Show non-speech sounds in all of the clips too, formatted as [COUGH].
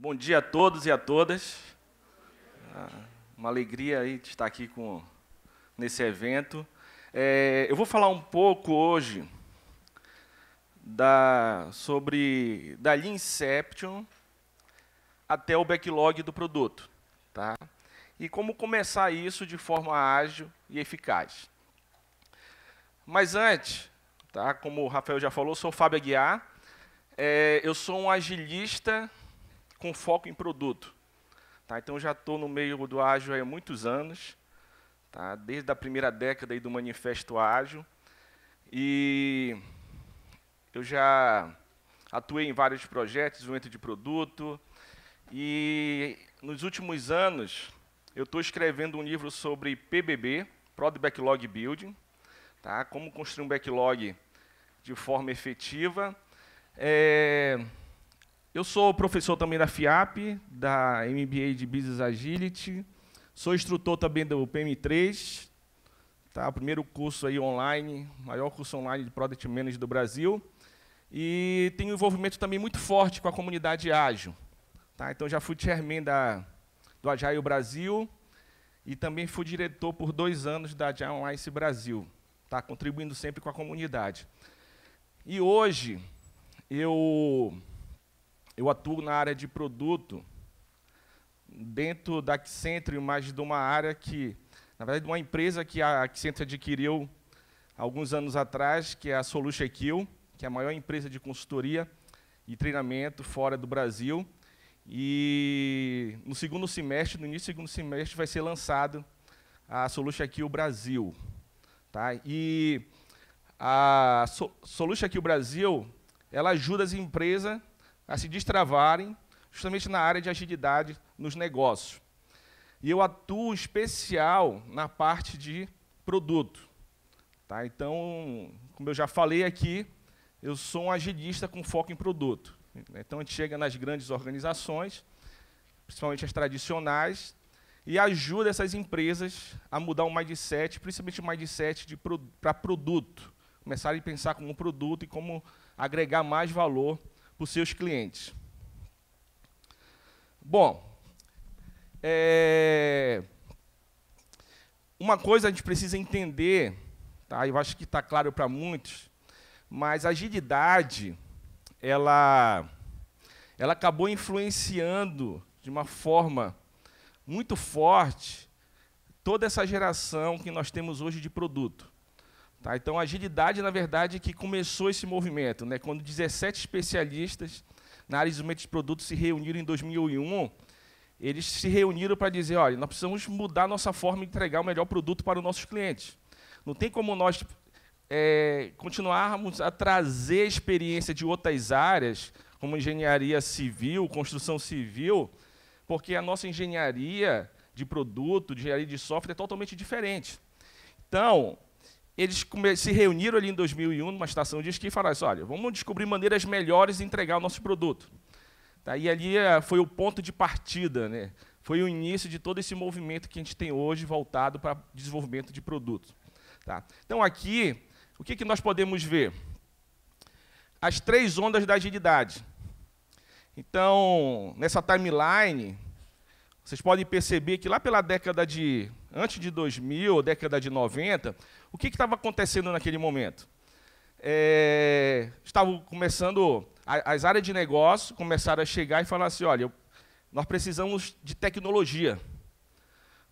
Bom dia a todos e a todas. Ah, uma alegria aí estar aqui com, nesse evento. É, eu vou falar um pouco hoje da, sobre da linha Inception até o backlog do produto. Tá? E como começar isso de forma ágil e eficaz. Mas antes, tá, como o Rafael já falou, sou o Fábio Aguiar. É, eu sou um agilista com foco em produto. Tá? Então, eu já estou no meio do ágil há muitos anos, tá? desde a primeira década aí do Manifesto Ágil. E eu já atuei em vários projetos, desenvolvimento de produto. E nos últimos anos, eu estou escrevendo um livro sobre PBB, Product Backlog Building, tá? como construir um backlog de forma efetiva. É, eu sou professor também da FIAP, da MBA de Business Agility, sou instrutor também do PM3, tá? primeiro curso aí online, maior curso online de Product Manager do Brasil, e tenho um envolvimento também muito forte com a comunidade ágil. Tá? Então, já fui chairman da, do Agile Brasil, e também fui diretor por dois anos da Agile Ice Brasil, tá? contribuindo sempre com a comunidade. E hoje, eu eu atuo na área de produto, dentro da Accenture, mais de uma área que, na verdade, de uma empresa que a Accenture adquiriu alguns anos atrás, que é a SolutionQ, que é a maior empresa de consultoria e treinamento fora do Brasil. E no segundo semestre, no início do segundo semestre, vai ser lançado a SolutionQ Brasil. Tá? E a SolutionQ Brasil, ela ajuda as empresas a se destravarem justamente na área de agilidade nos negócios. E eu atuo especial na parte de produto. Tá? Então, como eu já falei aqui, eu sou um agilista com foco em produto. Né? Então, a gente chega nas grandes organizações, principalmente as tradicionais, e ajuda essas empresas a mudar o mindset, principalmente o mindset para pro, produto. Começarem a pensar como produto e como agregar mais valor para os seus clientes. Bom, é, uma coisa a gente precisa entender, tá? eu acho que está claro para muitos, mas a agilidade, ela, ela acabou influenciando de uma forma muito forte toda essa geração que nós temos hoje de produto. Tá? Então, a agilidade, na verdade, é que começou esse movimento, né? quando 17 especialistas na área de desenvolvimento de produtos se reuniram em 2001, eles se reuniram para dizer, olha, nós precisamos mudar nossa forma de entregar o melhor produto para os nossos clientes. Não tem como nós é, continuarmos a trazer experiência de outras áreas, como engenharia civil, construção civil, porque a nossa engenharia de produto, de engenharia de software é totalmente diferente. Então, eles se reuniram ali em 2001 numa estação de esqui e falaram assim, olha, vamos descobrir maneiras melhores de entregar o nosso produto. Tá, e ali eh, foi o ponto de partida, né? foi o início de todo esse movimento que a gente tem hoje voltado para desenvolvimento de produto. Tá? Então aqui, o que, que nós podemos ver? As três ondas da agilidade. Então, nessa timeline, vocês podem perceber que lá pela década de antes de 2000, década de 90, o que estava acontecendo naquele momento? É, estavam começando, as áreas de negócio começaram a chegar e falar assim, olha, nós precisamos de tecnologia,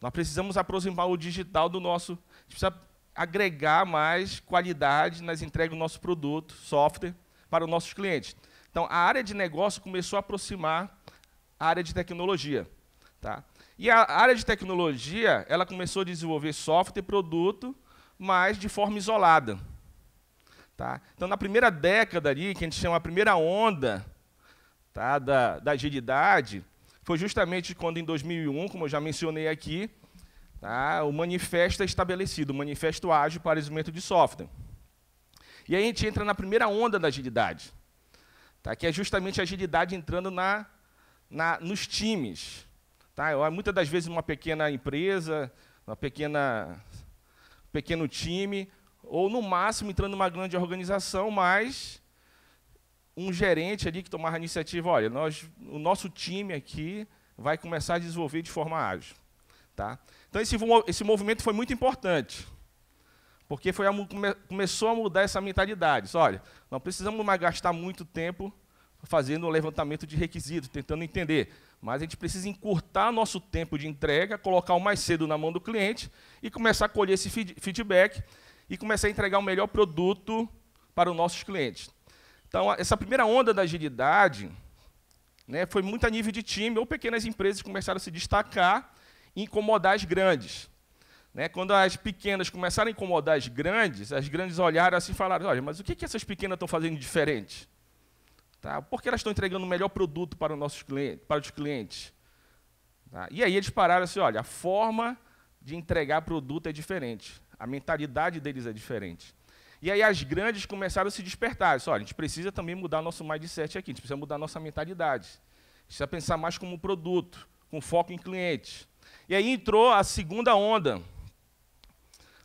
nós precisamos aproximar o digital do nosso, a gente precisa agregar mais qualidade nas entregas do nosso produto, software, para os nossos clientes. Então, a área de negócio começou a aproximar a área de tecnologia. Tá? E a área de tecnologia, ela começou a desenvolver software e produto, mas de forma isolada. Tá? Então, na primeira década ali, que a gente chama a primeira onda tá, da, da agilidade, foi justamente quando, em 2001, como eu já mencionei aqui, tá, o manifesto é estabelecido, o manifesto ágil para desenvolvimento de software. E aí a gente entra na primeira onda da agilidade, tá, que é justamente a agilidade entrando na, na, nos times. Tá? muitas das vezes, uma pequena empresa, uma pequena, um pequeno time, ou no máximo entrando numa grande organização, mas um gerente ali que tomar a iniciativa, olha, nós, o nosso time aqui vai começar a desenvolver de forma ágil. Tá? Então esse, esse movimento foi muito importante, porque foi a, come, começou a mudar essa mentalidade. Olha, não precisamos mais gastar muito tempo fazendo o levantamento de requisitos, tentando entender mas a gente precisa encurtar nosso tempo de entrega, colocar o mais cedo na mão do cliente e começar a colher esse feedback e começar a entregar o melhor produto para os nossos clientes. Então, essa primeira onda da agilidade né, foi muito a nível de time ou pequenas empresas começaram a se destacar e incomodar as grandes. Né, quando as pequenas começaram a incomodar as grandes, as grandes olharam assim e falaram: olha, mas o que, que essas pequenas estão fazendo diferente? Tá? Porque elas estão entregando o melhor produto para os nosso clientes, para os clientes. Tá? E aí eles pararam assim, olha, a forma de entregar produto é diferente, a mentalidade deles é diferente. E aí as grandes começaram a se despertar, olha, a gente precisa também mudar nosso mindset aqui, a gente precisa mudar nossa mentalidade. A gente precisa pensar mais como produto, com foco em cliente. E aí entrou a segunda onda.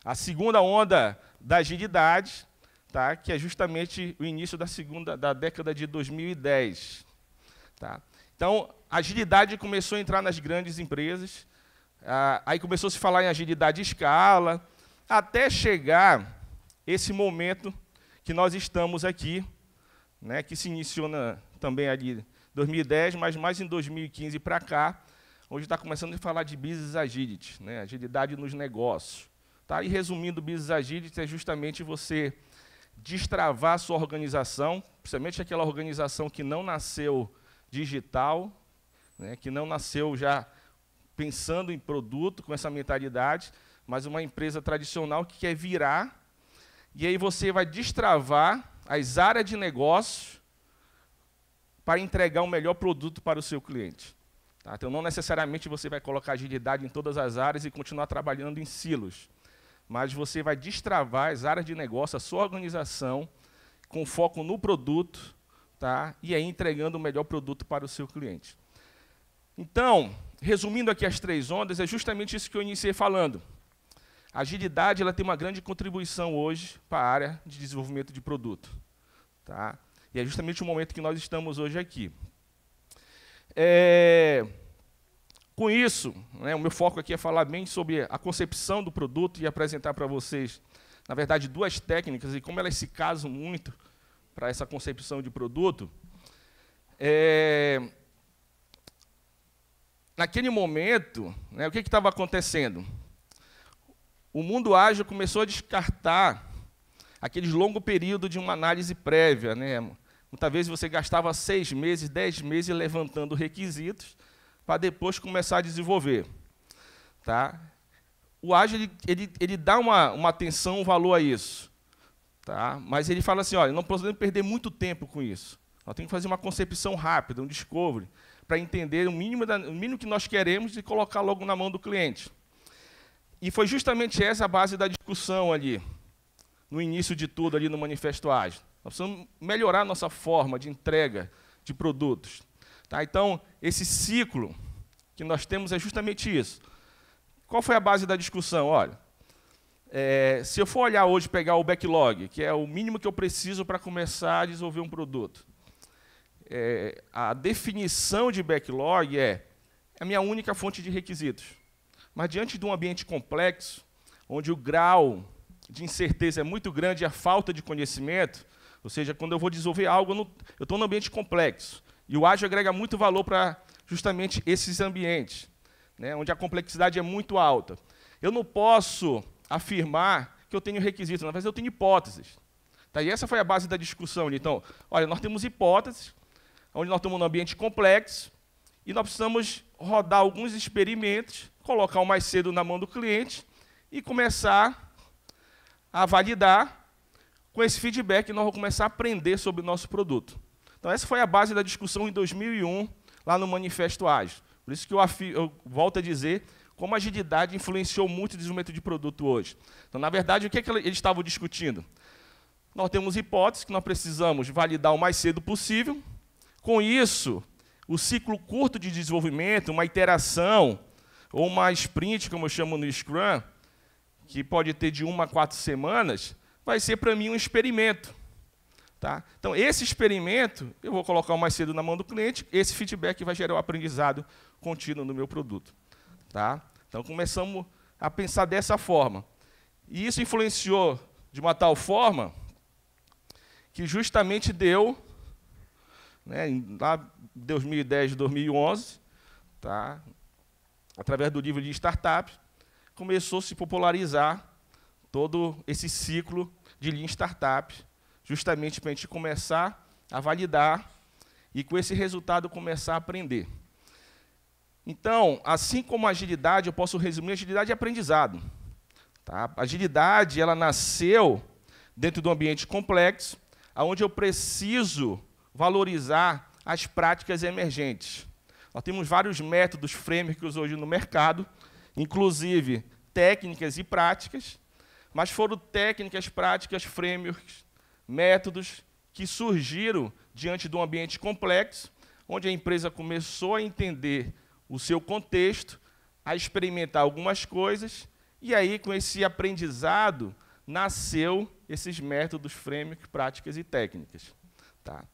A segunda onda da agilidade, tá? que é justamente o início da segunda da década de 2010. Tá? Então, a agilidade começou a entrar nas grandes empresas, ah, aí começou a se falar em agilidade de escala, até chegar esse momento que nós estamos aqui, né, que se iniciou na, também ali em 2010, mas mais em 2015 para cá, onde está começando a falar de business agility, né, agilidade nos negócios. Tá? E resumindo, business agility é justamente você destravar a sua organização, principalmente aquela organização que não nasceu digital, né, que não nasceu já pensando em produto com essa mentalidade, mas uma empresa tradicional que quer virar. E aí você vai destravar as áreas de negócio para entregar o um melhor produto para o seu cliente. Tá? Então, não necessariamente você vai colocar agilidade em todas as áreas e continuar trabalhando em silos mas você vai destravar as áreas de negócio, a sua organização, com foco no produto, tá? e aí entregando o melhor produto para o seu cliente. Então, resumindo aqui as três ondas, é justamente isso que eu iniciei falando. A agilidade ela tem uma grande contribuição hoje para a área de desenvolvimento de produto. Tá? E é justamente o momento que nós estamos hoje aqui. É, com isso, né, o meu foco aqui é falar bem sobre a concepção do produto e apresentar para vocês, na verdade, duas técnicas e como elas se casam muito para essa concepção de produto. É... Naquele momento, né, o que estava acontecendo? O mundo ágil começou a descartar aqueles longo período de uma análise prévia. Né? Muitas vezes você gastava seis meses, dez meses levantando requisitos, para depois começar a desenvolver. Tá? O ágil ele, ele, ele, dá uma, uma atenção, um valor a isso. Tá? Mas ele fala assim, olha, não podemos perder muito tempo com isso. Nós temos que fazer uma concepção rápida, um discovery, para entender o mínimo, da, o mínimo que nós queremos e colocar logo na mão do cliente. E foi justamente essa a base da discussão ali, no início de tudo, ali no Manifesto Ágil. Nós precisamos melhorar nossa forma de entrega de produtos. Tá? Então, esse ciclo que nós temos é justamente isso. Qual foi a base da discussão? Olha, é, se eu for olhar hoje, pegar o backlog, que é o mínimo que eu preciso para começar a desenvolver um produto, é, a definição de backlog é, é a minha única fonte de requisitos. Mas diante de um ambiente complexo, onde o grau de incerteza é muito grande e a falta de conhecimento, ou seja, quando eu vou desenvolver algo, eu estou num ambiente complexo. E o ágil agrega muito valor para justamente esses ambientes, né, onde a complexidade é muito alta. Eu não posso afirmar que eu tenho requisitos, mas eu tenho hipóteses. Tá, e essa foi a base da discussão. Então, olha, nós temos hipóteses, onde nós estamos num ambiente complexo, e nós precisamos rodar alguns experimentos, colocar o mais cedo na mão do cliente e começar a validar. Com esse feedback, nós vamos começar a aprender sobre o nosso produto. Então, essa foi a base da discussão em 2001, lá no Manifesto Ágil. Por isso que eu, eu volto a dizer como a agilidade influenciou muito o desenvolvimento de produto hoje. Então, na verdade, o que, é que eles estavam discutindo? Nós temos hipóteses que nós precisamos validar o mais cedo possível. Com isso, o ciclo curto de desenvolvimento, uma iteração, ou uma sprint, como eu chamo no Scrum, que pode ter de uma a quatro semanas, vai ser para mim um experimento. Tá? Então, esse experimento, eu vou colocar mais cedo na mão do cliente, esse feedback vai gerar um aprendizado contínuo no meu produto. Tá? Então, começamos a pensar dessa forma. E isso influenciou de uma tal forma que justamente deu, né, lá em 2010, 2011, tá, através do livro de startup, começou a se popularizar todo esse ciclo de Lean Startup, justamente para a gente começar a validar e com esse resultado começar a aprender. Então, assim como agilidade, eu posso resumir agilidade é aprendizado. Tá? Agilidade, ela nasceu dentro de um ambiente complexo, onde eu preciso valorizar as práticas emergentes. Nós temos vários métodos, frameworks hoje no mercado, inclusive técnicas e práticas, mas foram técnicas, práticas, frameworks métodos que surgiram diante de um ambiente complexo, onde a empresa começou a entender o seu contexto, a experimentar algumas coisas, e aí, com esse aprendizado, nasceu esses métodos, framework, práticas e técnicas. Tá?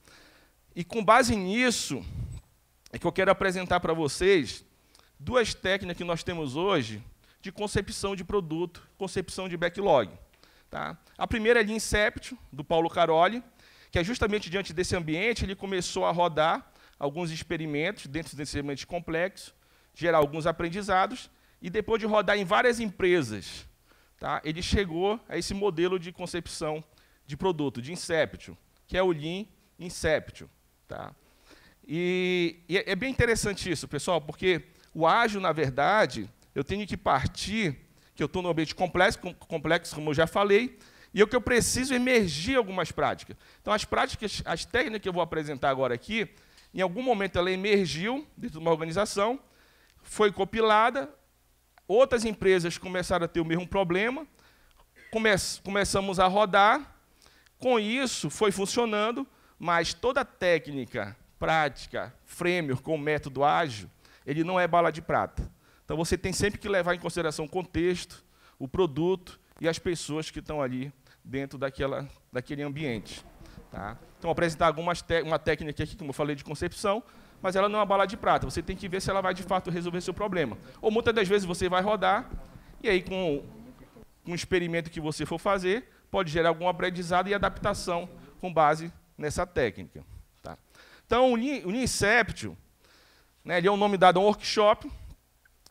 E com base nisso, é que eu quero apresentar para vocês duas técnicas que nós temos hoje de concepção de produto, concepção de backlog. Tá? A primeira é ali em do Paulo Caroli, que é justamente diante desse ambiente, ele começou a rodar alguns experimentos dentro desse ambiente complexo, gerar alguns aprendizados, e depois de rodar em várias empresas, tá? ele chegou a esse modelo de concepção de produto, de Inceptio, que é o Lean Inceptio. Tá? E, e é, é bem interessante isso, pessoal, porque o ágil, na verdade, eu tenho que partir que eu estou no ambiente complexo, complexo, como eu já falei, e é o que eu preciso emergir algumas práticas. Então, as práticas, as técnicas que eu vou apresentar agora aqui, em algum momento ela emergiu dentro de uma organização, foi copilada, outras empresas começaram a ter o mesmo problema, come começamos a rodar, com isso foi funcionando, mas toda técnica, prática, framework com método ágil, ele não é bala de prata. Então você tem sempre que levar em consideração o contexto, o produto e as pessoas que estão ali dentro daquela, daquele ambiente. Tá? Então, vou apresentar algumas uma técnica aqui, como eu falei, de concepção, mas ela não é uma bala de prata. Você tem que ver se ela vai, de fato, resolver seu problema. Ou, muitas das vezes, você vai rodar, e aí, com, um experimento que você for fazer, pode gerar algum aprendizado e adaptação com base nessa técnica. Tá? Então, o Lean né, ele é o um nome dado a um workshop,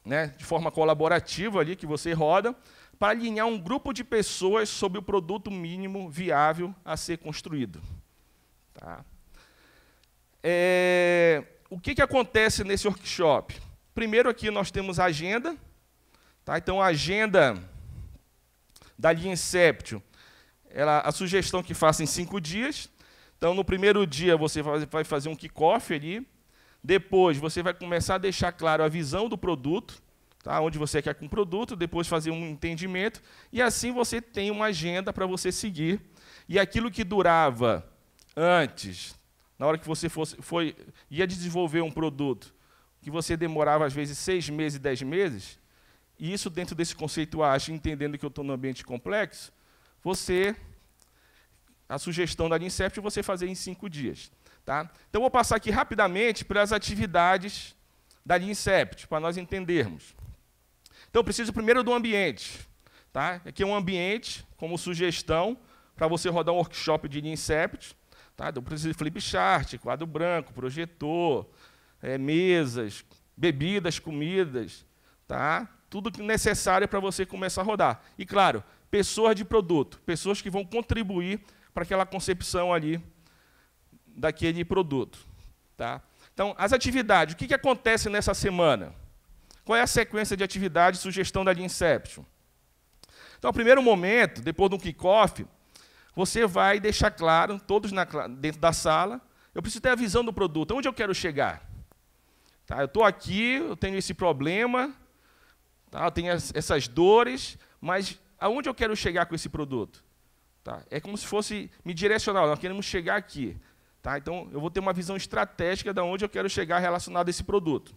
né, de forma colaborativa ali que você roda, para alinhar um grupo de pessoas sobre o produto mínimo viável a ser construído. Tá? É, o que, que acontece nesse workshop? Primeiro aqui nós temos a agenda. Tá? Então, a agenda da linha Inceptio, ela, a sugestão que faça em cinco dias. Então, no primeiro dia, você vai fazer um kickoff ali, depois você vai começar a deixar claro a visão do produto, tá? onde você quer com o produto, depois fazer um entendimento, e assim você tem uma agenda para você seguir. E aquilo que durava antes, na hora que você fosse, foi, ia desenvolver um produto, que você demorava às vezes seis meses, dez meses, e isso dentro desse conceito entendendo que eu estou no ambiente complexo, você, a sugestão da Incept é você fazer em cinco dias. Tá? Então, vou passar aqui rapidamente para as atividades da Incept, para nós entendermos. Então, eu preciso primeiro do ambiente. Tá? Aqui é um ambiente, como sugestão, para você rodar um workshop de Incept, Tá? Então, eu preciso de flip chart, quadro branco, projetor, é, mesas, bebidas, comidas, tá? tudo necessário para você começar a rodar. E, claro, pessoas de produto, pessoas que vão contribuir para aquela concepção ali daquele produto. Tá? Então, as atividades. O que, que acontece nessa semana? Qual é a sequência de atividades sugestão da Inception? Então, primeiro momento, depois do kickoff, você vai deixar claro, todos na, dentro da sala, eu preciso ter a visão do produto, onde eu quero chegar. Tá, eu estou aqui, eu tenho esse problema, tá, eu tenho as, essas dores, mas aonde eu quero chegar com esse produto? Tá, é como se fosse me direcionar, nós queremos chegar aqui. Tá? Então, eu vou ter uma visão estratégica de onde eu quero chegar relacionado a esse produto.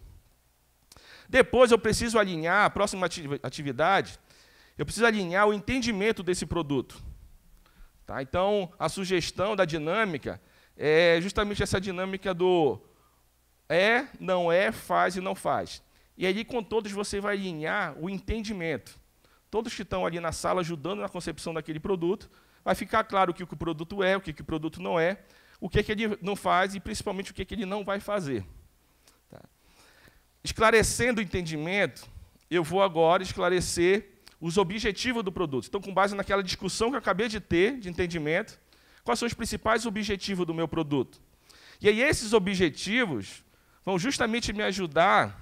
Depois, eu preciso alinhar a próxima atividade, eu preciso alinhar o entendimento desse produto. Tá? Então, a sugestão da dinâmica é justamente essa dinâmica do é, não é, faz e não faz. E ali, com todos, você vai alinhar o entendimento. Todos que estão ali na sala ajudando na concepção daquele produto, vai ficar claro o que o produto é, o que o produto não é, o que, é que ele não faz e principalmente o que, é que ele não vai fazer. Tá? Esclarecendo o entendimento, eu vou agora esclarecer os objetivos do produto. Então, com base naquela discussão que eu acabei de ter, de entendimento, quais são os principais objetivos do meu produto? E aí, esses objetivos vão justamente me ajudar.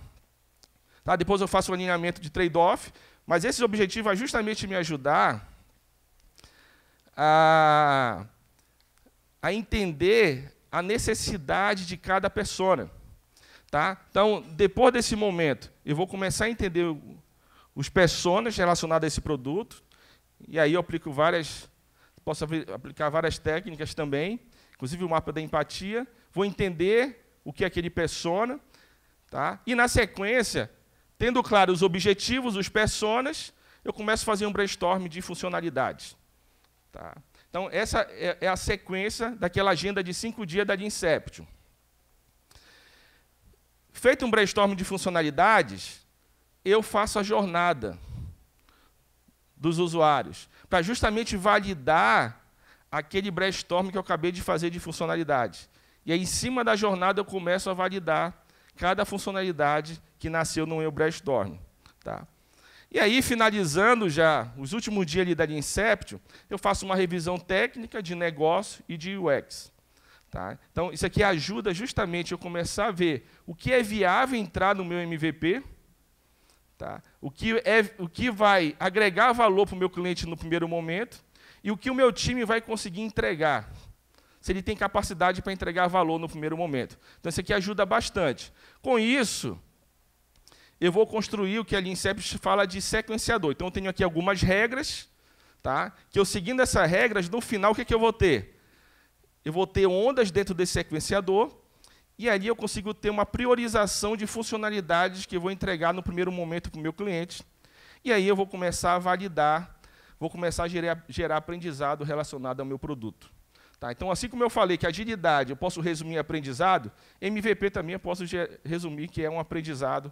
Tá? Depois eu faço o um alinhamento de trade-off, mas esses objetivos vão justamente me ajudar a a entender a necessidade de cada persona. Tá? Então, depois desse momento, eu vou começar a entender os personas relacionados a esse produto, e aí eu aplico várias, posso aplicar várias técnicas também, inclusive o mapa da empatia, vou entender o que é aquele persona, tá? e na sequência, tendo claro os objetivos, os personas, eu começo a fazer um brainstorm de funcionalidades. Tá? Então, essa é, é a sequência daquela agenda de cinco dias da Inception. Feito um brainstorm de funcionalidades, eu faço a jornada dos usuários, para justamente validar aquele brainstorm que eu acabei de fazer de funcionalidade. E aí, em cima da jornada, eu começo a validar cada funcionalidade que nasceu no meu brainstorm. Tá? E aí, finalizando já os últimos dias ali da Inception, eu faço uma revisão técnica de negócio e de UX. Tá? Então, isso aqui ajuda justamente eu começar a ver o que é viável entrar no meu MVP, tá? o, que é, o que vai agregar valor para o meu cliente no primeiro momento e o que o meu time vai conseguir entregar. Se ele tem capacidade para entregar valor no primeiro momento. Então, isso aqui ajuda bastante. Com isso, eu vou construir o que ali em fala de sequenciador. Então, eu tenho aqui algumas regras, tá? que eu seguindo essas regras, no final, o que, é que eu vou ter? Eu vou ter ondas dentro desse sequenciador, e ali eu consigo ter uma priorização de funcionalidades que eu vou entregar no primeiro momento para o meu cliente. E aí eu vou começar a validar, vou começar a gerar, gerar aprendizado relacionado ao meu produto. Tá, então, assim como eu falei que agilidade eu posso resumir aprendizado, MVP também eu posso resumir que é um aprendizado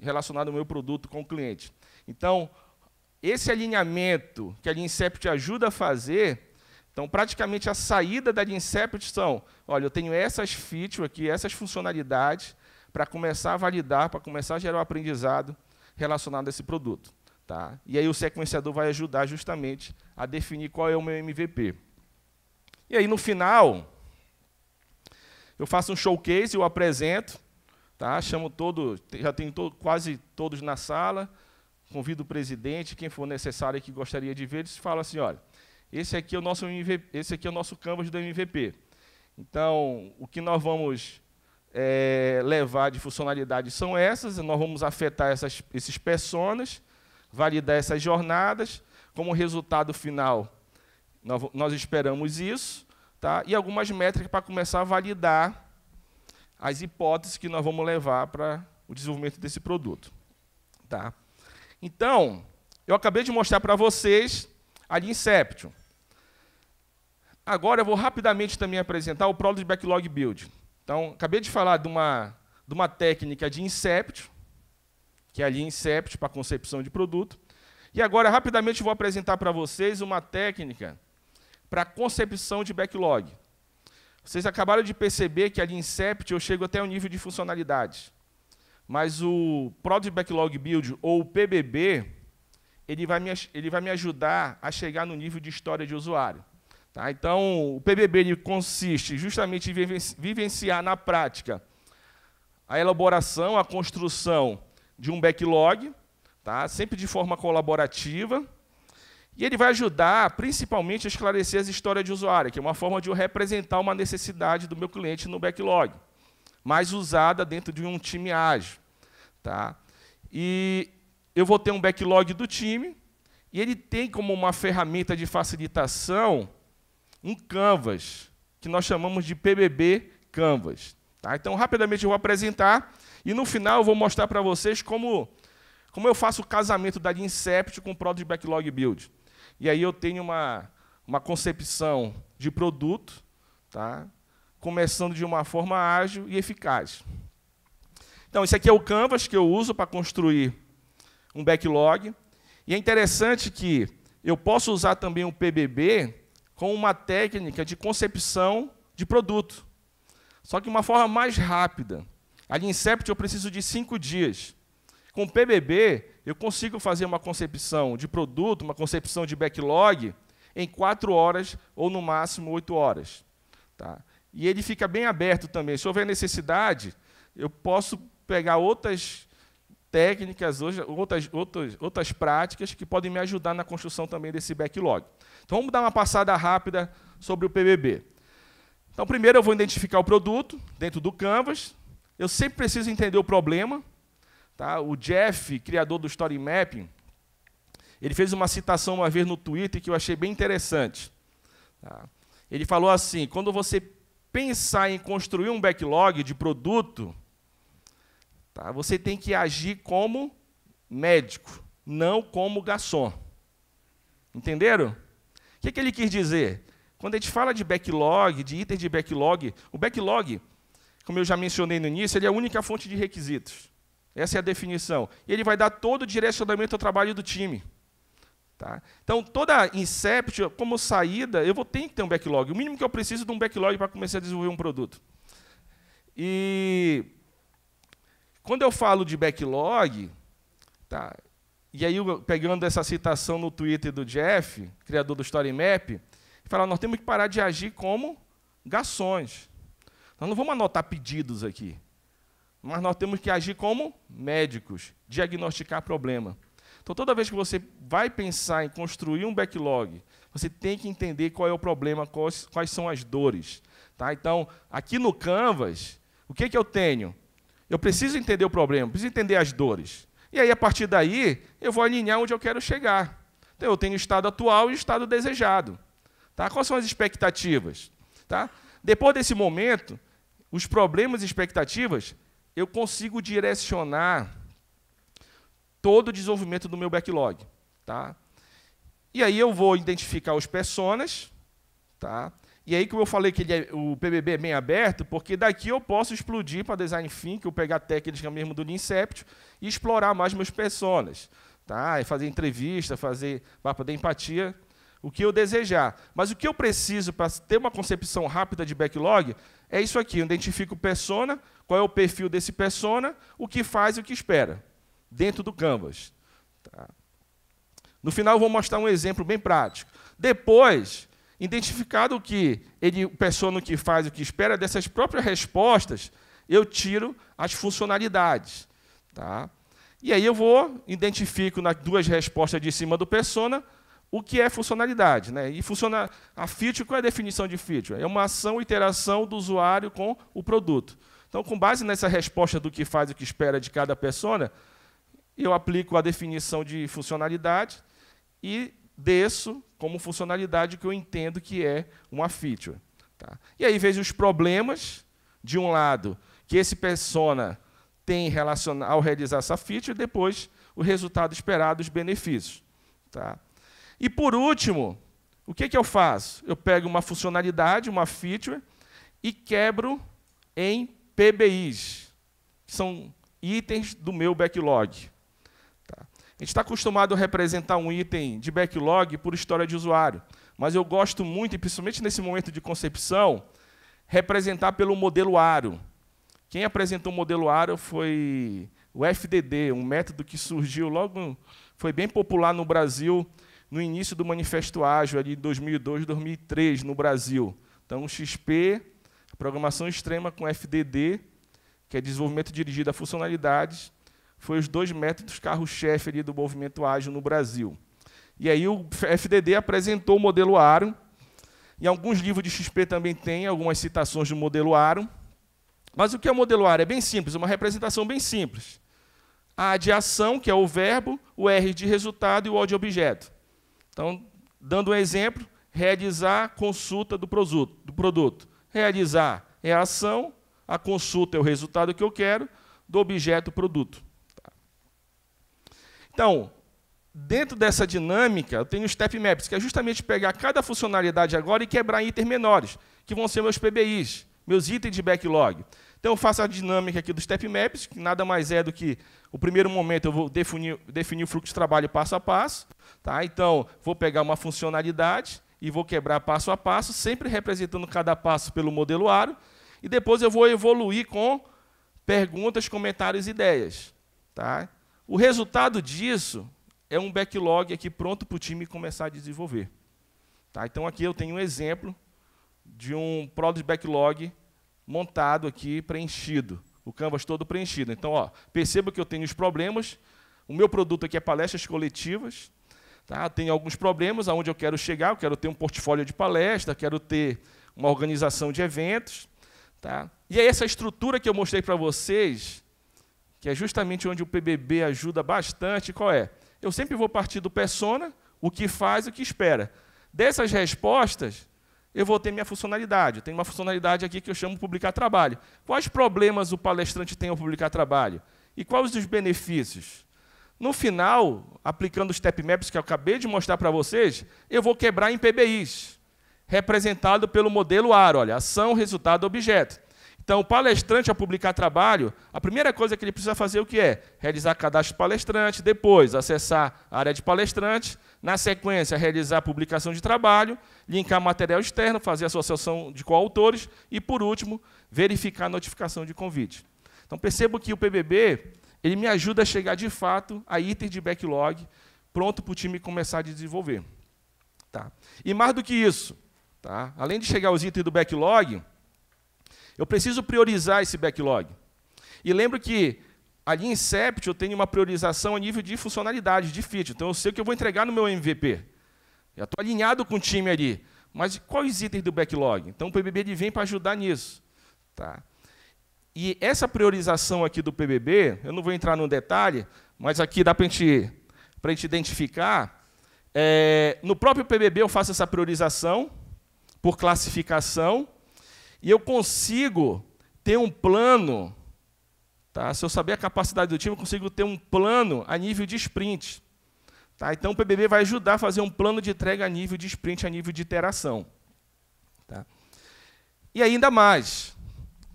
relacionado ao meu produto com o cliente. Então, esse alinhamento que a Lincept ajuda a fazer, então praticamente a saída da Lincept são, olha, eu tenho essas features aqui, essas funcionalidades, para começar a validar, para começar a gerar o um aprendizado relacionado a esse produto. Tá? E aí o sequenciador vai ajudar justamente a definir qual é o meu MVP. E aí no final, eu faço um showcase, eu apresento, Tá? Chamo todo, já tenho quase todos na sala, convido o presidente, quem for necessário e que gostaria de ver, eles falam assim, olha, esse aqui é o nosso, MVP, esse aqui é o nosso canvas do MVP. Então, o que nós vamos é, levar de funcionalidade são essas, nós vamos afetar essas, esses personas, validar essas jornadas, como resultado final, nós, nós esperamos isso, tá? e algumas métricas para começar a validar as hipóteses que nós vamos levar para o desenvolvimento desse produto. Tá? Então, eu acabei de mostrar para vocês a de Inception. Agora eu vou rapidamente também apresentar o Product Backlog Build. Então, acabei de falar de uma, de uma técnica de inception, que é ali inception para concepção de produto. E agora, rapidamente, vou apresentar para vocês uma técnica para concepção de backlog. Vocês acabaram de perceber que ali em Sept eu chego até o nível de funcionalidade. Mas o Product Backlog Build, ou o PBB, ele vai me, ele vai me ajudar a chegar no nível de história de usuário. Tá? Então, o PBB ele consiste justamente em vivenciar na prática a elaboração, a construção de um backlog, tá? sempre de forma colaborativa, e ele vai ajudar, principalmente, a esclarecer as histórias de usuário, que é uma forma de eu representar uma necessidade do meu cliente no backlog, mais usada dentro de um time ágil. Tá? E eu vou ter um backlog do time, e ele tem como uma ferramenta de facilitação um canvas, que nós chamamos de PBB Canvas. Tá? Então, rapidamente eu vou apresentar, e no final eu vou mostrar para vocês como, como eu faço o casamento da Incept com o Product Backlog Build. E aí eu tenho uma, uma concepção de produto, tá? começando de uma forma ágil e eficaz. Então, esse aqui é o canvas que eu uso para construir um backlog. E é interessante que eu posso usar também o PBB com uma técnica de concepção de produto. Só que de uma forma mais rápida. Ali em Sept eu preciso de cinco dias. Com o PBB, eu consigo fazer uma concepção de produto, uma concepção de backlog, em quatro horas ou no máximo oito horas. Tá? E ele fica bem aberto também. Se houver necessidade, eu posso pegar outras técnicas, outras, outras, outras práticas que podem me ajudar na construção também desse backlog. Então, vamos dar uma passada rápida sobre o PBB. Então, primeiro eu vou identificar o produto dentro do Canvas. Eu sempre preciso entender o problema, Tá? O Jeff, criador do Story Mapping, ele fez uma citação uma vez no Twitter que eu achei bem interessante. Tá? Ele falou assim: quando você pensar em construir um backlog de produto, tá? você tem que agir como médico, não como garçom. Entenderam? O que, é que ele quis dizer? Quando a gente fala de backlog, de itens de backlog, o backlog, como eu já mencionei no início, ele é a única fonte de requisitos. Essa é a definição. E ele vai dar todo o direcionamento ao trabalho do time. Tá? Então, toda Incept, como saída, eu vou ter que ter um backlog. O mínimo que eu preciso é de um backlog para começar a desenvolver um produto. E quando eu falo de backlog, tá? e aí eu, pegando essa citação no Twitter do Jeff, criador do Story Map, fala, nós temos que parar de agir como garçons. Nós não vamos anotar pedidos aqui. Mas nós temos que agir como médicos, diagnosticar problema. Então, toda vez que você vai pensar em construir um backlog, você tem que entender qual é o problema, quais, quais são as dores. Tá? Então, aqui no Canvas, o que, que eu tenho? Eu preciso entender o problema, preciso entender as dores. E aí, a partir daí, eu vou alinhar onde eu quero chegar. Então, eu tenho o estado atual e o estado desejado. Tá? Quais são as expectativas? Tá? Depois desse momento, os problemas e expectativas eu consigo direcionar todo o desenvolvimento do meu backlog. Tá? E aí eu vou identificar os personas, tá? E aí, como eu falei que é, o PBB é bem aberto, porque daqui eu posso explodir para design thinking, eu pegar técnicas mesmo do Incept e explorar mais meus personas, tá? E fazer entrevista, fazer mapa da empatia o que eu desejar. Mas o que eu preciso para ter uma concepção rápida de backlog é isso aqui. Eu identifico persona, qual é o perfil desse persona, o que faz e o que espera, dentro do Canvas. Tá. No final, eu vou mostrar um exemplo bem prático. Depois, identificado o que ele, o persona, o que faz e o que espera, dessas próprias respostas, eu tiro as funcionalidades. Tá? E aí eu vou, identifico nas duas respostas de cima do persona, o que é funcionalidade. Né? E funciona, a feature, qual é a definição de feature? É uma ação, interação do usuário com o produto. Então, com base nessa resposta do que faz e o que espera de cada persona, eu aplico a definição de funcionalidade e desço como funcionalidade que eu entendo que é uma feature. Tá? E aí vejo os problemas, de um lado, que esse persona tem ao realizar essa feature, e depois o resultado esperado, os benefícios. Tá? E por último, o que, é que eu faço? Eu pego uma funcionalidade, uma feature, e quebro em PBIs, que são itens do meu backlog. Tá. A gente está acostumado a representar um item de backlog por história de usuário, mas eu gosto muito, e principalmente nesse momento de concepção, representar pelo modelo ARO. Quem apresentou o modelo ARO foi o FDD, um método que surgiu logo, foi bem popular no Brasil no início do Manifesto Ágil, ali de 2002, 2003, no Brasil. Então, XP, Programação Extrema com FDD, que é Desenvolvimento Dirigido a Funcionalidades, foi os dois métodos carro-chefe do movimento ágil no Brasil. E aí o FDD apresentou o modelo ARO, em alguns livros de XP também tem algumas citações do modelo ARO, mas o que é o modelo ARO? É bem simples, uma representação bem simples. A de ação, que é o verbo, o R de resultado e o O de objeto. Então, dando um exemplo, realizar consulta do produto. Realizar é a ação, a consulta é o resultado que eu quero do objeto produto. Então, dentro dessa dinâmica, eu tenho o step maps, que é justamente pegar cada funcionalidade agora e quebrar em itens menores, que vão ser meus PBIs, meus itens de backlog. Então eu faço a dinâmica aqui do step maps, que nada mais é do que o primeiro momento eu vou definir, definir o fluxo de trabalho passo a passo. Tá? Então, vou pegar uma funcionalidade e vou quebrar passo a passo, sempre representando cada passo pelo modelo aro. E depois eu vou evoluir com perguntas, comentários e ideias. Tá? O resultado disso é um backlog aqui pronto para o time começar a desenvolver. Tá? Então aqui eu tenho um exemplo de um product backlog montado aqui, preenchido. O canvas todo preenchido. Então, ó, perceba que eu tenho os problemas. O meu produto aqui é palestras coletivas. Tá? Tem alguns problemas aonde eu quero chegar. Eu quero ter um portfólio de palestra, quero ter uma organização de eventos. Tá? E aí, é essa estrutura que eu mostrei para vocês, que é justamente onde o PBB ajuda bastante, qual é? Eu sempre vou partir do persona, o que faz, o que espera. Dessas respostas, eu vou ter minha funcionalidade. Tem uma funcionalidade aqui que eu chamo publicar trabalho. Quais problemas o palestrante tem ao publicar trabalho? E quais os benefícios? No final, aplicando os step maps que eu acabei de mostrar para vocês, eu vou quebrar em PBIs, representado pelo modelo AR, olha, ação, resultado, objeto. Então, o palestrante, ao publicar trabalho, a primeira coisa que ele precisa fazer o que é? Realizar cadastro de palestrante, depois acessar a área de palestrante, na sequência, realizar a publicação de trabalho, linkar material externo, fazer associação de coautores e, por último, verificar a notificação de convite. Então, percebo que o PBB ele me ajuda a chegar, de fato, a itens de backlog pronto para o time começar a desenvolver. Tá. E mais do que isso, tá? além de chegar aos itens do backlog, eu preciso priorizar esse backlog. E lembro que Ali em Sept, eu tenho uma priorização a nível de funcionalidade, de feed. Então, eu sei o que eu vou entregar no meu MVP. Já estou alinhado com o time ali. Mas quais itens do backlog? Então, o PBB ele vem para ajudar nisso. Tá? E essa priorização aqui do PBB, eu não vou entrar no detalhe, mas aqui dá para a gente, pra gente identificar. É, no próprio PBB, eu faço essa priorização por classificação e eu consigo ter um plano Tá? Se eu saber a capacidade do time, eu consigo ter um plano a nível de sprint. Tá? Então, o PBB vai ajudar a fazer um plano de entrega a nível de sprint, a nível de iteração. Tá? E ainda mais,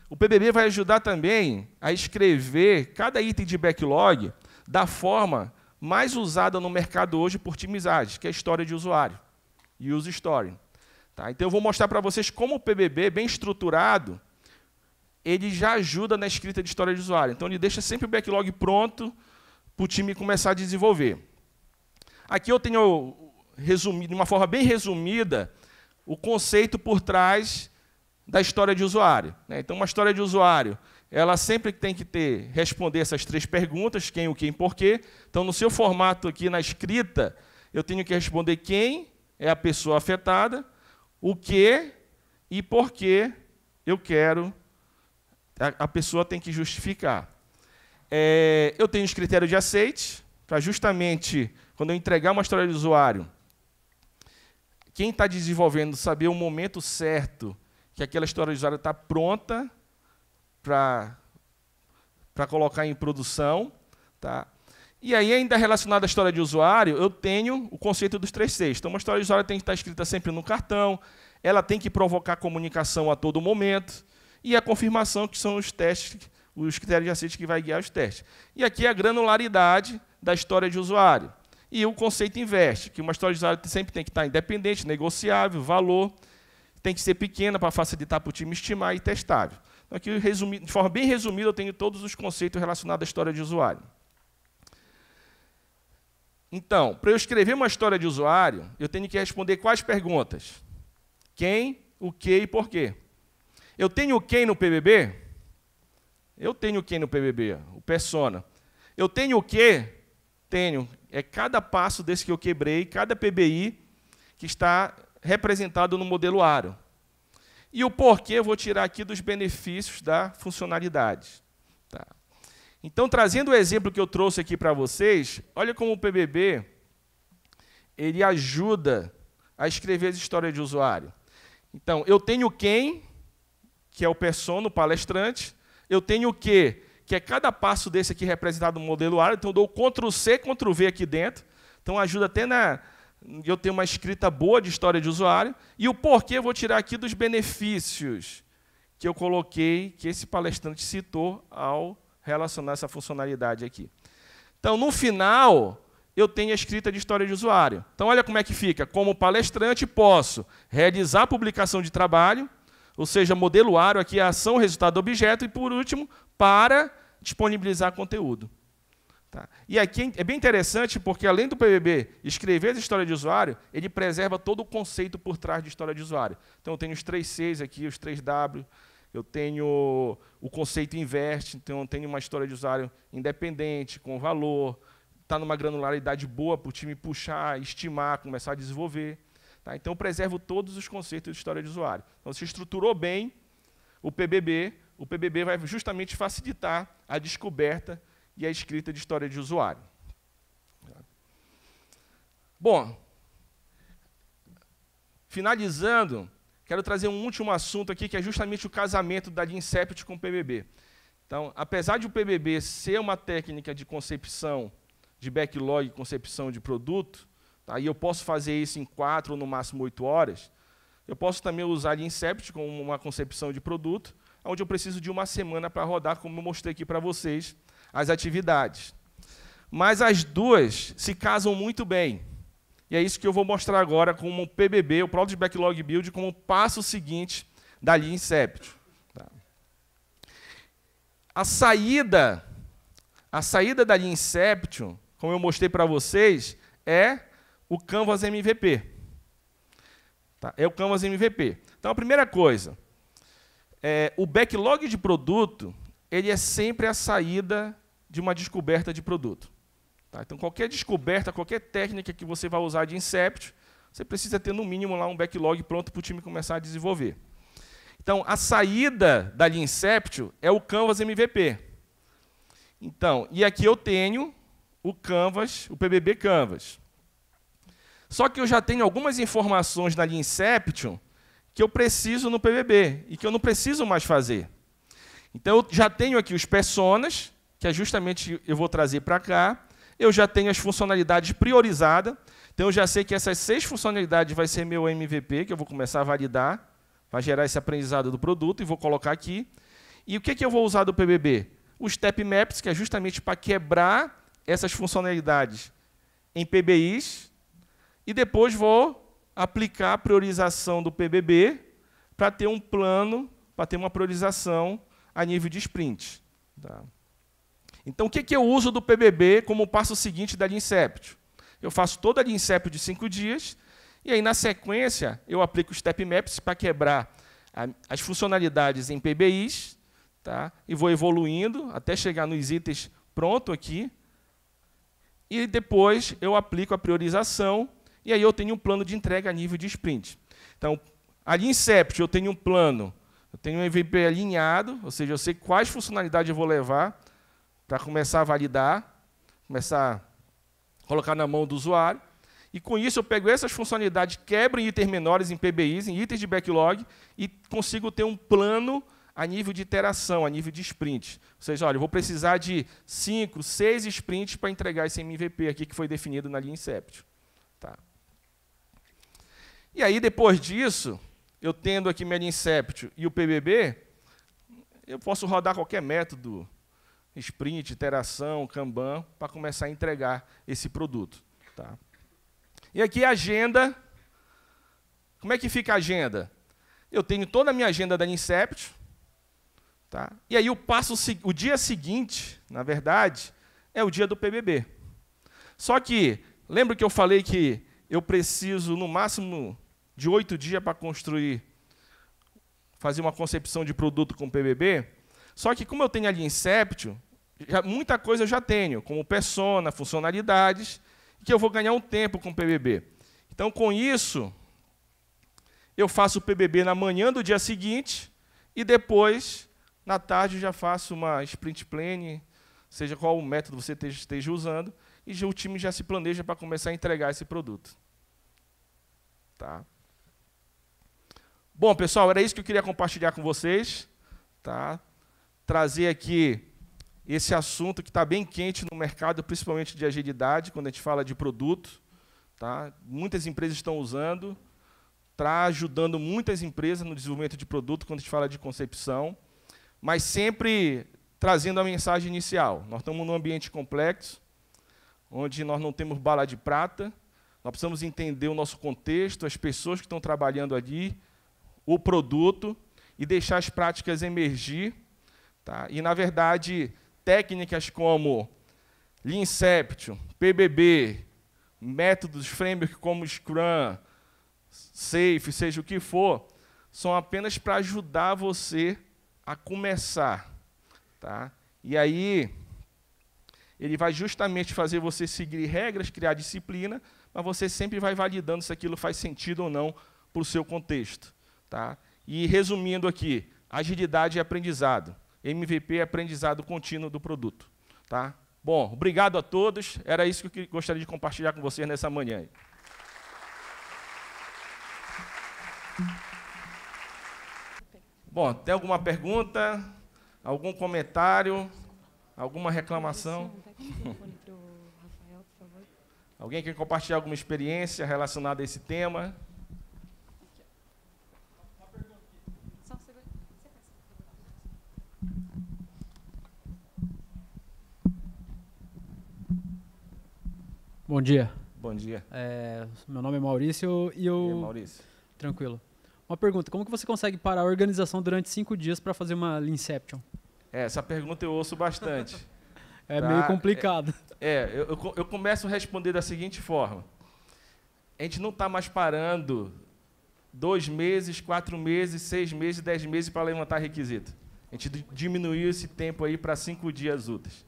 o PBB vai ajudar também a escrever cada item de backlog da forma mais usada no mercado hoje por times ágeis, que é a história de usuário, use story. Tá? Então eu vou mostrar para vocês como o PBB bem estruturado ele já ajuda na escrita de história de usuário. Então, ele deixa sempre o backlog pronto para o time começar a desenvolver. Aqui eu tenho resumido, de uma forma bem resumida, o conceito por trás da história de usuário. Né? Então, uma história de usuário, ela sempre tem que ter responder essas três perguntas: quem, o quem, porquê. Então, no seu formato aqui na escrita, eu tenho que responder quem é a pessoa afetada, o que e porquê eu quero a, a pessoa tem que justificar. É, eu tenho os critérios de aceite, para justamente, quando eu entregar uma história de usuário, quem está desenvolvendo saber o momento certo que aquela história de usuário está pronta para para colocar em produção, tá? E aí ainda relacionado à história de usuário, eu tenho o conceito dos três Cs. Então, uma história de usuário tem que estar tá escrita sempre no cartão, ela tem que provocar comunicação a todo momento, e a confirmação, que são os testes, os critérios de aceite que vai guiar os testes. E aqui é a granularidade da história de usuário. E o conceito investe, que uma história de usuário sempre tem que estar independente, negociável, valor, tem que ser pequena para facilitar para o time estimar e testável. Então, aqui, de forma bem resumida, eu tenho todos os conceitos relacionados à história de usuário. Então, para eu escrever uma história de usuário, eu tenho que responder quais perguntas? Quem, o que e porquê. Eu tenho quem no PBB? Eu tenho quem no PBB? O Persona. Eu tenho o que? Tenho. É cada passo desse que eu quebrei, cada PBI que está representado no modelo Aro. E o porquê eu vou tirar aqui dos benefícios da funcionalidade. Tá. Então, trazendo o exemplo que eu trouxe aqui para vocês, olha como o PBB ele ajuda a escrever as histórias de usuário. Então, eu tenho quem que é o persona, o palestrante. Eu tenho o Q, que é cada passo desse aqui representado no modelo árabe. Então, eu dou Ctrl C, Ctrl V aqui dentro. Então, ajuda até na... Eu tenho uma escrita boa de história de usuário. E o porquê eu vou tirar aqui dos benefícios que eu coloquei, que esse palestrante citou ao relacionar essa funcionalidade aqui. Então, no final, eu tenho a escrita de história de usuário. Então, olha como é que fica. Como palestrante, posso realizar publicação de trabalho, ou seja, modelo aro aqui é a ação, resultado, objeto. E, por último, para disponibilizar conteúdo. Tá. E aqui é, é bem interessante porque, além do PBB escrever a história de usuário, ele preserva todo o conceito por trás de história de usuário. Então, eu tenho os três Cs aqui, os três W, eu tenho o conceito inverte, então eu tenho uma história de usuário independente, com valor, está numa granularidade boa para o time puxar, estimar, começar a desenvolver. Tá? Então, eu preservo todos os conceitos de história de usuário. Então, se estruturou bem o PBB, o PBB vai justamente facilitar a descoberta e a escrita de história de usuário. Bom, finalizando, quero trazer um último assunto aqui, que é justamente o casamento da Incept com o PBB. Então, apesar de o PBB ser uma técnica de concepção de backlog, concepção de produto, tá? e eu posso fazer isso em quatro ou no máximo oito horas, eu posso também usar Incept como uma concepção de produto, onde eu preciso de uma semana para rodar, como eu mostrei aqui para vocês, as atividades. Mas as duas se casam muito bem. E é isso que eu vou mostrar agora com o PBB, o Product Backlog Build, como passo seguinte da linha Incept. Tá? A saída, a saída da linha Inception, como eu mostrei para vocês, é o Canvas MVP. Tá? É o Canvas MVP. Então, a primeira coisa, é, o backlog de produto, ele é sempre a saída de uma descoberta de produto. Tá? Então, qualquer descoberta, qualquer técnica que você vai usar de Incept, você precisa ter, no mínimo, lá um backlog pronto para o time começar a desenvolver. Então, a saída da linha é o Canvas MVP. Então, e aqui eu tenho o Canvas, o PBB Canvas. Só que eu já tenho algumas informações na linha Inception que eu preciso no PBB e que eu não preciso mais fazer. Então, eu já tenho aqui os personas, que é justamente eu vou trazer para cá. Eu já tenho as funcionalidades priorizadas. Então, eu já sei que essas seis funcionalidades vai ser meu MVP, que eu vou começar a validar, vai gerar esse aprendizado do produto e vou colocar aqui. E o que, é que eu vou usar do PBB? O Step Maps, que é justamente para quebrar essas funcionalidades em PBIs, e depois vou aplicar a priorização do PBB para ter um plano, para ter uma priorização a nível de sprint. Tá? Então, o que, que eu uso do PBB como passo seguinte da Incept? Eu faço toda a Incept de cinco dias, e aí, na sequência, eu aplico o Step Maps para quebrar a, as funcionalidades em PBIs, tá? e vou evoluindo até chegar nos itens pronto aqui. E depois eu aplico a priorização e aí eu tenho um plano de entrega a nível de sprint. Então, ali em Sept, eu tenho um plano, eu tenho um MVP alinhado, ou seja, eu sei quais funcionalidades eu vou levar para começar a validar, começar a colocar na mão do usuário. E com isso eu pego essas funcionalidades, quebro em itens menores, em PBIs, em itens de backlog, e consigo ter um plano a nível de iteração, a nível de sprint. Ou seja, olha, eu vou precisar de cinco, seis sprints para entregar esse MVP aqui que foi definido na linha inception. Tá. E aí, depois disso, eu tendo aqui Incept e o PBB, eu posso rodar qualquer método, sprint, iteração, Kanban, para começar a entregar esse produto. Tá? E aqui a agenda. Como é que fica a agenda? Eu tenho toda a minha agenda da Incept. Tá? E aí eu passo o, o dia seguinte, na verdade, é o dia do PBB. Só que, lembra que eu falei que eu preciso, no máximo, de oito dias para construir, fazer uma concepção de produto com PBB. Só que, como eu tenho ali Inceptio, já, muita coisa eu já tenho, como persona, funcionalidades, que eu vou ganhar um tempo com o PBB. Então, com isso, eu faço o PBB na manhã do dia seguinte e depois, na tarde, já faço uma sprint plane, seja qual o método você esteja usando, e já, o time já se planeja para começar a entregar esse produto. Tá? Bom, pessoal, era isso que eu queria compartilhar com vocês, tá? Trazer aqui esse assunto que está bem quente no mercado, principalmente de agilidade, quando a gente fala de produto, tá? Muitas empresas estão usando, está ajudando muitas empresas no desenvolvimento de produto quando a gente fala de concepção, mas sempre trazendo a mensagem inicial. Nós estamos num ambiente complexo, onde nós não temos bala de prata, nós precisamos entender o nosso contexto, as pessoas que estão trabalhando ali, o produto e deixar as práticas emergir. Tá? E, na verdade, técnicas como Lean PBB, métodos, framework como Scrum, Safe, seja o que for, são apenas para ajudar você a começar. Tá? E aí, ele vai justamente fazer você seguir regras, criar disciplina, mas você sempre vai validando se aquilo faz sentido ou não para o seu contexto. Tá? E resumindo aqui, agilidade e aprendizado. MVP é aprendizado contínuo do produto. Tá? Bom, obrigado a todos. Era isso que eu gostaria de compartilhar com vocês nessa manhã. Bom, tem alguma pergunta? Algum comentário? Alguma reclamação? Alguém quer compartilhar alguma experiência relacionada a esse tema? Bom dia. Bom dia. É, meu nome é Maurício e eu. E Maurício. Tranquilo. Uma pergunta: como que você consegue parar a organização durante cinco dias para fazer uma Inception? É, essa pergunta eu ouço bastante. [LAUGHS] é tá? meio complicado. É, é eu, eu, eu começo a responder da seguinte forma: a gente não está mais parando dois meses, quatro meses, seis meses, dez meses para levantar requisito. A gente diminuiu esse tempo aí para cinco dias úteis.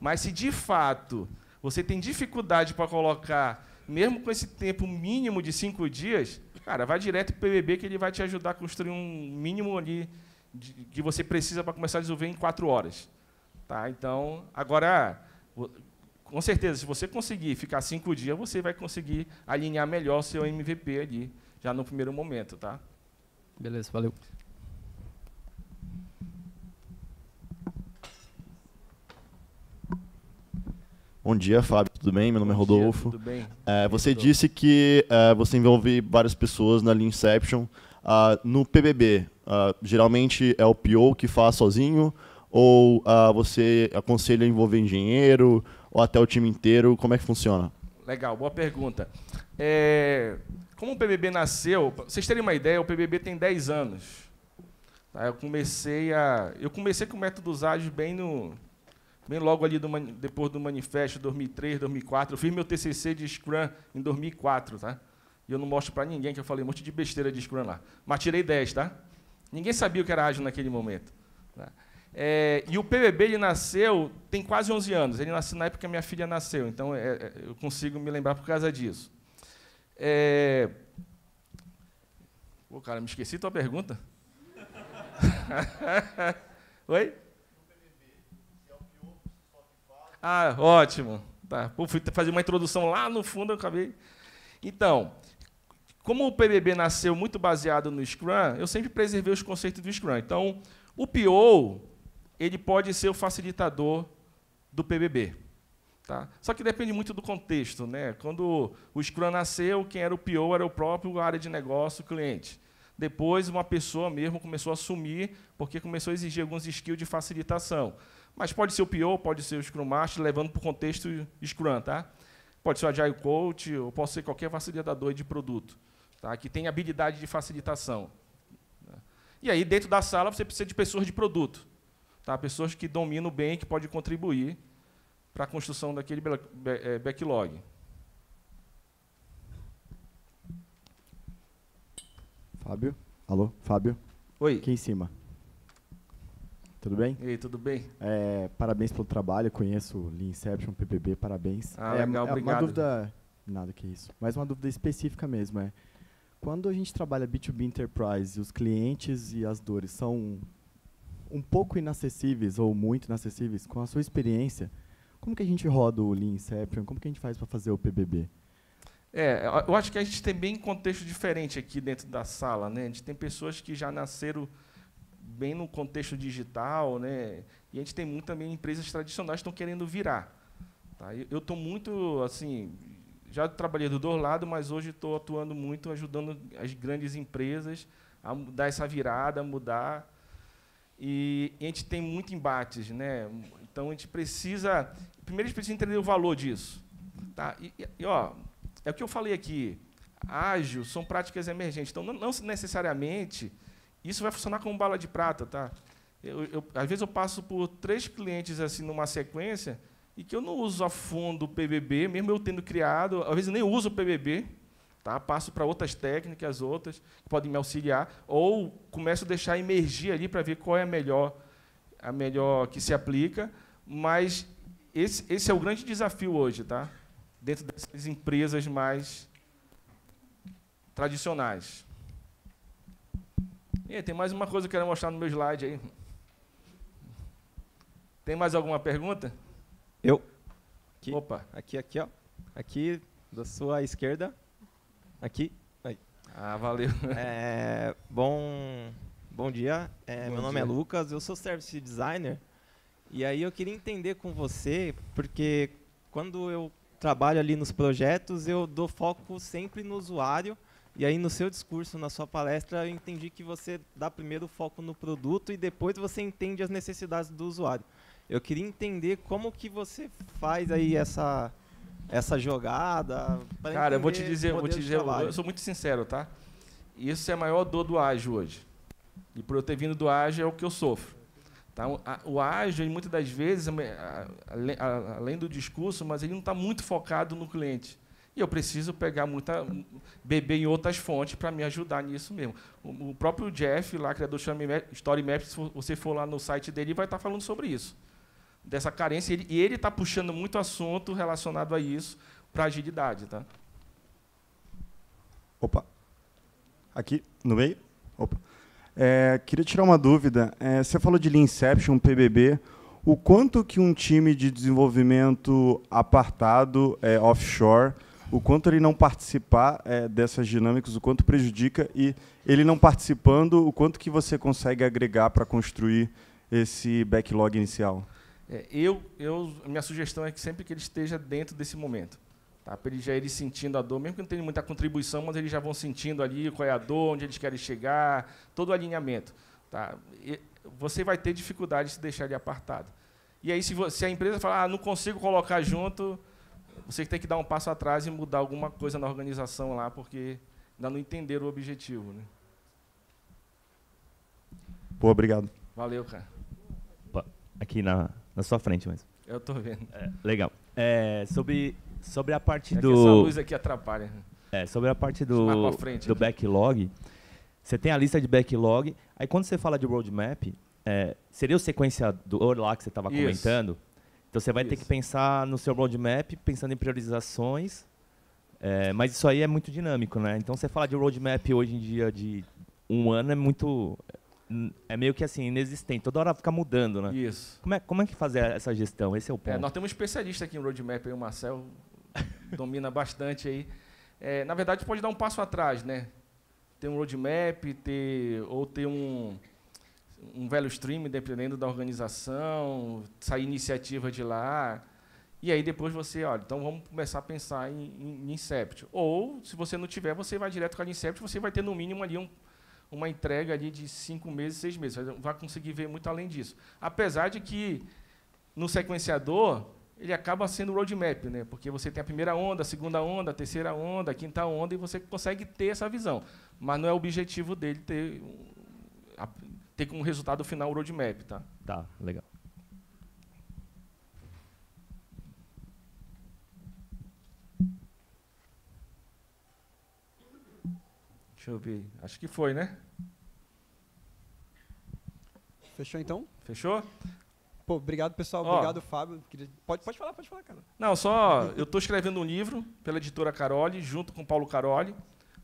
Mas se de fato você tem dificuldade para colocar, mesmo com esse tempo mínimo de cinco dias, cara, vai direto para o PBB que ele vai te ajudar a construir um mínimo ali de, que você precisa para começar a desenvolver em quatro horas. Tá? Então, agora, com certeza, se você conseguir ficar cinco dias, você vai conseguir alinhar melhor o seu MVP ali, já no primeiro momento. Tá? Beleza, valeu. Bom dia, Fábio. Tudo bem? Meu nome é Bom é Rodolfo. Dia, tudo bem? É, você Rodolfo. disse que é, você envolve várias pessoas na linha Inception. Uh, no PBB, uh, ah, geralmente é o PO que faz sozinho? Ou uh, você aconselha a envolver engenheiro ou até o time inteiro? Como é que funciona? Legal, boa pergunta. É, como o PBB nasceu, pra vocês terem uma ideia, o PBB tem 10 anos. Tá? Eu comecei a, eu comecei com o método ágeis bem no bem logo ali do, depois do manifesto 2003, 2004. Eu fiz meu TCC de Scrum em 2004, tá? E eu não mostro para ninguém que eu falei um monte de besteira de Scrum lá. Mas tirei 10, tá? Ninguém sabia o que era ágil naquele momento. Tá? É, e o PBB ele nasceu, tem quase 11 anos. Ele nasceu na época que minha filha nasceu, então é, é, eu consigo me lembrar por causa disso. É... Pô, cara, me esqueci tua pergunta. [LAUGHS] Oi? Ah, ótimo. Tá. Pô, fui fazer uma introdução lá no fundo, eu acabei. Então, como o PBB nasceu muito baseado no Scrum, eu sempre preservei os conceitos do Scrum. Então, o PO, ele pode ser o facilitador do PBB. Tá? Só que depende muito do contexto. Né? Quando o Scrum nasceu, quem era o PO era o próprio área de negócio, o cliente. Depois, uma pessoa mesmo começou a assumir, porque começou a exigir alguns skills de facilitação mas pode ser o PO, pode ser o Scrum Master, levando para o contexto Scrum, tá? Pode ser o Agile Coach, ou pode ser qualquer facilitador de produto, tá? que tem habilidade de facilitação. E aí, dentro da sala, você precisa de pessoas de produto, tá? pessoas que dominam bem, que podem contribuir para a construção daquele eh, backlog. Fábio? Alô? Fábio? Oi. Aqui em cima. Tudo bem? E aí, tudo bem? É, parabéns pelo trabalho, conheço o Lean Inception, PBB, parabéns. Ah, é, legal, é, obrigado. Uma dúvida, nada que isso, mas uma dúvida específica mesmo é, quando a gente trabalha B2B Enterprise, os clientes e as dores são um pouco inacessíveis ou muito inacessíveis, com a sua experiência, como que a gente roda o Lean Inception, como que a gente faz para fazer o PBB? É, eu acho que a gente tem bem contexto diferente aqui dentro da sala, né? A gente tem pessoas que já nasceram bem no contexto digital, né? E a gente tem muito também empresas tradicionais que estão querendo virar. Tá? Eu estou muito assim, já trabalhei do dois lados, mas hoje estou atuando muito, ajudando as grandes empresas a dar essa virada, a mudar. E, a gente tem muito embates, né? Então a gente precisa, primeiro a gente precisa entender o valor disso, tá? E, e ó, é o que eu falei aqui ágil são práticas emergentes. Então, não, não necessariamente isso vai funcionar como bala de prata, tá? Eu, eu, às vezes eu passo por três clientes assim numa sequência e que eu não uso a fundo o PBB, mesmo eu tendo criado, às vezes eu nem uso o PBB, tá? Passo para outras técnicas, outras que podem me auxiliar, ou começo a deixar emergir ali para ver qual é a melhor, a melhor que se aplica. Mas esse, esse é o grande desafio hoje, tá? Dentro dessas empresas mais tradicionais. E tem mais uma coisa que eu quero mostrar no meu slide aí. Tem mais alguma pergunta? Eu. Aqui. Opa. Aqui, aqui, ó. Aqui, da sua esquerda. Aqui. Aí. Ah, valeu. [LAUGHS] É, bom, bom dia. É, bom meu nome dia. é Lucas, eu sou service designer. E aí eu queria entender com você, porque quando eu trabalho ali nos projetos, eu dou foco sempre no usuário e aí, no seu discurso, na sua palestra, eu entendi que você dá primeiro foco no produto e depois você entende as necessidades do usuário. Eu queria entender como que você faz aí essa, essa jogada. Cara, eu vou te dizer, vou te dizer eu sou muito sincero, tá? Isso é a maior dor do ágil hoje. E por eu ter vindo do ágil é o que eu sofro. Tá? O, ágil, muitas das vezes, além do discurso, mas ele não está muito focado no cliente. E eu preciso pegar muita. beber em outras fontes para me ajudar nisso mesmo. O, o próprio Jeff, lá, criador do Story Map, se você for lá no site dele, vai estar tá falando sobre isso. Dessa carência. e ele está puxando muito assunto relacionado a isso para agilidade. Tá? Opa. Aqui, no meio? Opa. É, queria tirar uma dúvida. É, você falou de Leanception, PBB. O quanto que um time de desenvolvimento apartado, é, offshore, o quanto ele não participar é, dessas dinâmicas, o quanto prejudica e ele não participando, o quanto que você consegue agregar para construir esse backlog inicial? É, eu, eu, minha sugestão é que sempre que ele esteja dentro desse momento, tá? para ele já ir sentindo a dor, mesmo que não tenha muita contribuição, mas eles já vão sentindo ali qual é a dor, onde eles querem chegar, todo o alinhamento. Tá? E você vai ter dificuldade de se deixar ele apartado. E aí, se, você, se a empresa falar, ah, não consigo colocar junto, você tem que dar um passo atrás e mudar alguma coisa na organização lá, porque ainda não entenderam o objetivo. Né? Pô, obrigado. Valeu, cara. Aqui na, na sua frente, mesmo Eu tô vendo. É, legal. É, sobre, sobre a parte é do. Essa luz aqui atrapalha. É, sobre a parte do, frente, do backlog. Você tem a lista de backlog. Aí quando você fala de roadmap, é, seria o sequenciador lá que você estava comentando? Então você vai isso. ter que pensar no seu roadmap, pensando em priorizações. É, mas isso aí é muito dinâmico, né? Então você falar de roadmap hoje em dia de um ano é muito. É meio que assim, inexistente. Toda hora fica mudando, né? Isso. Como é, como é que fazer essa gestão? Esse é o é, ponto. É, nós temos um especialista aqui em roadmap, aí, o Marcel [LAUGHS] domina bastante aí. É, na verdade, pode dar um passo atrás, né? Ter um roadmap, ter, ou ter um, um velho stream, dependendo da organização, sair iniciativa de lá. E aí depois você, olha, então vamos começar a pensar em, em, Incept. Ou, se você não tiver, você vai direto com a Incept, você vai ter no mínimo ali um, uma entrega ali de cinco meses, seis meses. Você vai conseguir ver muito além disso. Apesar de que no sequenciador ele acaba sendo roadmap, né? Porque você tem a primeira onda, a segunda onda, a terceira onda, a quinta onda, e você consegue ter essa visão. Mas não é o objetivo dele ter ter como resultado final o roadmap, tá? Tá, legal. Deixa eu ver. Acho que foi, né? Fechou então? Fechou? Pô, obrigado, pessoal. Ó, obrigado, Fábio. Pode, pode falar, pode falar, cara. Não, só eu estou escrevendo um livro pela editora Caroli, junto com Paulo Caroli,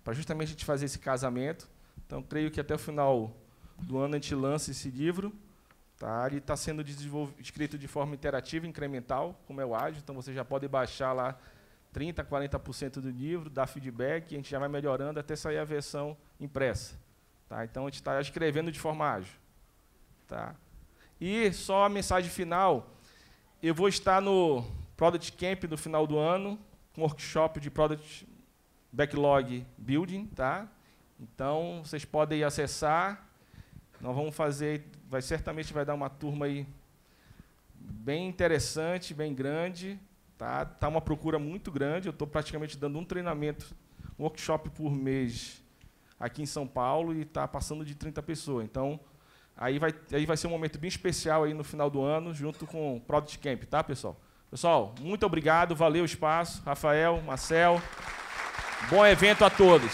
para justamente a gente fazer esse casamento. Então, creio que até o final do ano a gente lança esse livro. Tá? Ele está sendo escrito de forma interativa, incremental, como é o ágil, então você já pode baixar lá 30%, 40% do livro, dar feedback, a gente já vai melhorando até sair a versão impressa. Tá? Então, a gente está escrevendo de forma ágil. Tá? E só a mensagem final, eu vou estar no Product Camp no final do ano, um workshop de Product Backlog Building. Tá? Então, vocês podem acessar, nós vamos fazer, vai certamente vai dar uma turma aí bem interessante, bem grande, tá? Tá uma procura muito grande. Eu estou praticamente dando um treinamento, um workshop por mês aqui em São Paulo e está passando de 30 pessoas. Então, aí vai, aí vai ser um momento bem especial aí no final do ano, junto com o Product Camp, tá, pessoal? Pessoal, muito obrigado, valeu o espaço, Rafael, Marcel. Bom evento a todos.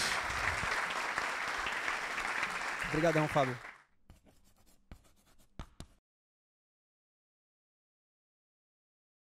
Obrigadão, Fábio.